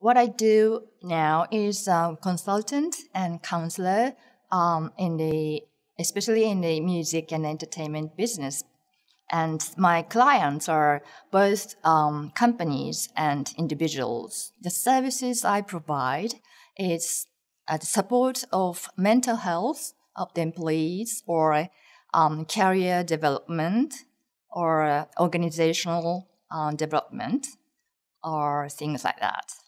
what I do now is a uh, consultant and counselor um, in the especially in the music and entertainment business. And my clients are both um, companies and individuals. The services I provide is uh, the support of mental health of the employees or um, career development or uh, organizational uh, development or things like that.